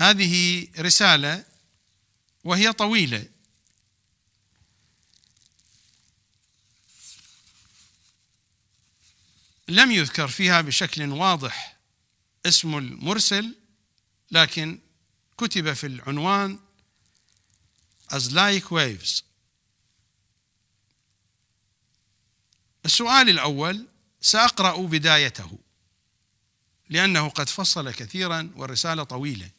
هذه رسالة وهي طويلة لم يذكر فيها بشكل واضح اسم المرسل لكن كتب في العنوان as like waves السؤال الأول سأقرأ بدايته لأنه قد فصل كثيرا والرسالة طويلة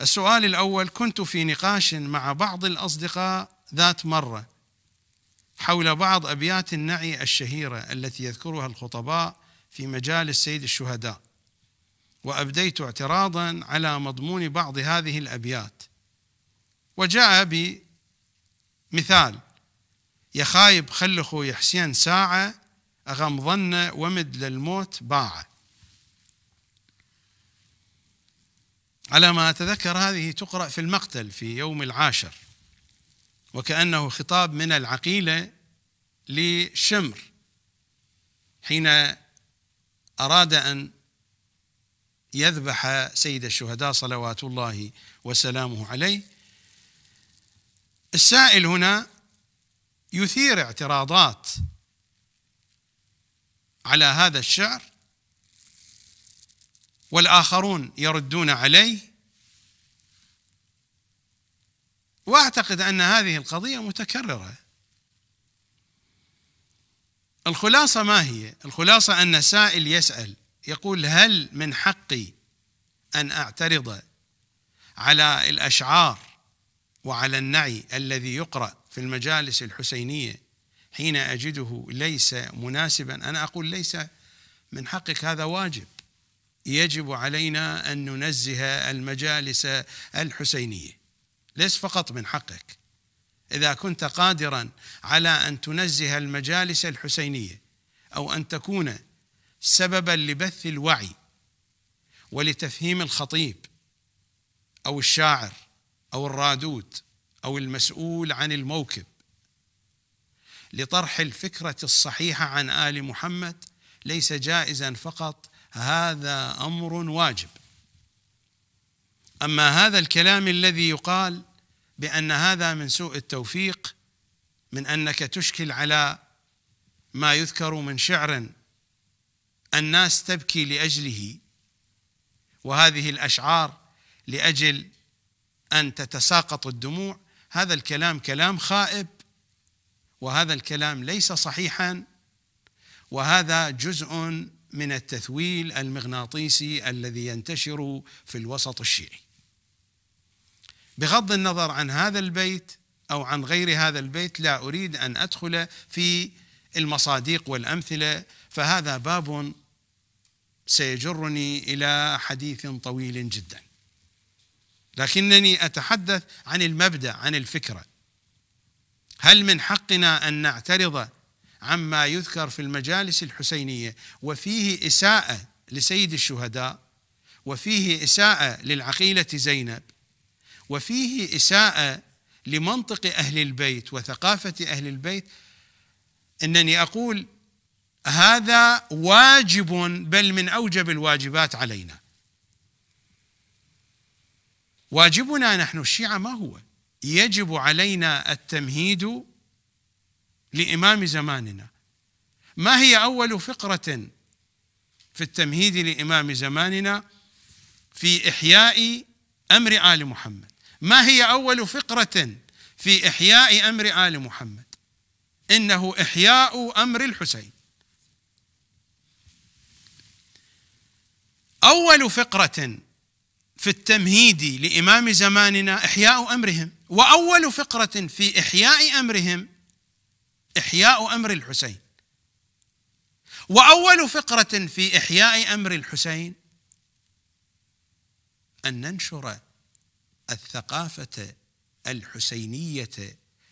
السؤال الاول كنت في نقاش مع بعض الاصدقاء ذات مره حول بعض ابيات النعي الشهيره التي يذكرها الخطباء في مجالس سيد الشهداء وابديت اعتراضا على مضمون بعض هذه الابيات وجاء بمثال يا خايب خل يحسين حسين ساعه اغمضن ومد للموت باعه على ما أتذكر هذه تقرأ في المقتل في يوم العاشر وكأنه خطاب من العقيلة لشمر حين أراد أن يذبح سيد الشهداء صلوات الله وسلامه عليه السائل هنا يثير اعتراضات على هذا الشعر والآخرون يردون عليه وأعتقد أن هذه القضية متكررة الخلاصة ما هي؟ الخلاصة أن سائل يسأل يقول هل من حقي أن أعترض على الأشعار وعلى النعي الذي يقرأ في المجالس الحسينية حين أجده ليس مناسبا أنا أقول ليس من حقك هذا واجب يجب علينا أن ننزه المجالس الحسينية ليس فقط من حقك إذا كنت قادرا على أن تنزه المجالس الحسينية أو أن تكون سببا لبث الوعي ولتفهيم الخطيب أو الشاعر أو الرادود أو المسؤول عن الموكب لطرح الفكرة الصحيحة عن آل محمد ليس جائزا فقط هذا امر واجب اما هذا الكلام الذي يقال بان هذا من سوء التوفيق من انك تشكل على ما يذكر من شعر الناس تبكي لاجله وهذه الاشعار لاجل ان تتساقط الدموع هذا الكلام كلام خائب وهذا الكلام ليس صحيحا وهذا جزء من التثويل المغناطيسي الذي ينتشر في الوسط الشيعي بغض النظر عن هذا البيت او عن غير هذا البيت لا اريد ان ادخل في المصادق والامثله فهذا باب سيجرني الى حديث طويل جدا لكنني اتحدث عن المبدا عن الفكره هل من حقنا ان نعترض عما يذكر في المجالس الحسينيه وفيه اساءه لسيد الشهداء وفيه اساءه للعقيله زينب وفيه اساءه لمنطق اهل البيت وثقافه اهل البيت انني اقول هذا واجب بل من اوجب الواجبات علينا واجبنا نحن الشيعه ما هو يجب علينا التمهيد لامام زماننا ما هي اول فقره في التمهيد لامام زماننا في احياء امر ال محمد ما هي اول فقره في احياء امر ال محمد انه احياء امر الحسين اول فقره في التمهيد لامام زماننا احياء امرهم واول فقره في احياء امرهم إحياء أمر الحسين وأول فقرة في إحياء أمر الحسين أن ننشر الثقافة الحسينية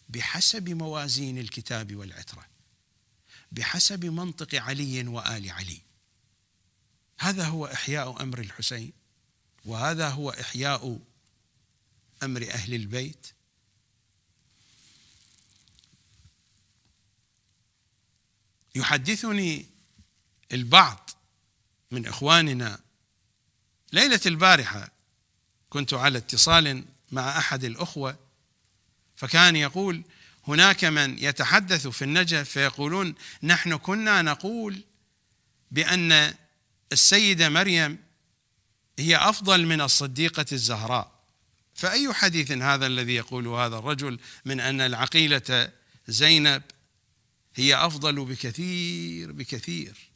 بحسب موازين الكتاب والعترة بحسب منطق علي وآل علي هذا هو إحياء أمر الحسين وهذا هو إحياء أمر أهل البيت يحدثني البعض من اخواننا ليله البارحه كنت على اتصال مع احد الاخوه فكان يقول هناك من يتحدث في النجف فيقولون نحن كنا نقول بان السيده مريم هي افضل من الصديقه الزهراء فاي حديث هذا الذي يقول هذا الرجل من ان العقيله زينب هي أفضل بكثير بكثير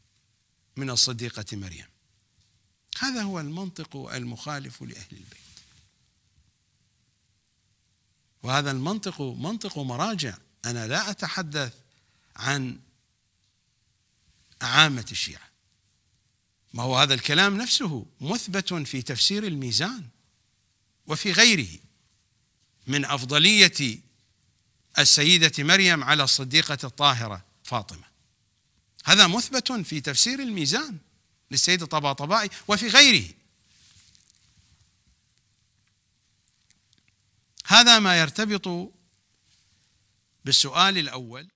من الصديقة مريم هذا هو المنطق المخالف لأهل البيت وهذا المنطق منطق مراجع أنا لا أتحدث عن عامة الشيعة ما هو هذا الكلام نفسه مثبت في تفسير الميزان وفي غيره من أفضلية السيدة مريم على الصديقة الطاهرة فاطمة هذا مثبت في تفسير الميزان للسيد الطباطبائي وفي غيره هذا ما يرتبط بالسؤال الأول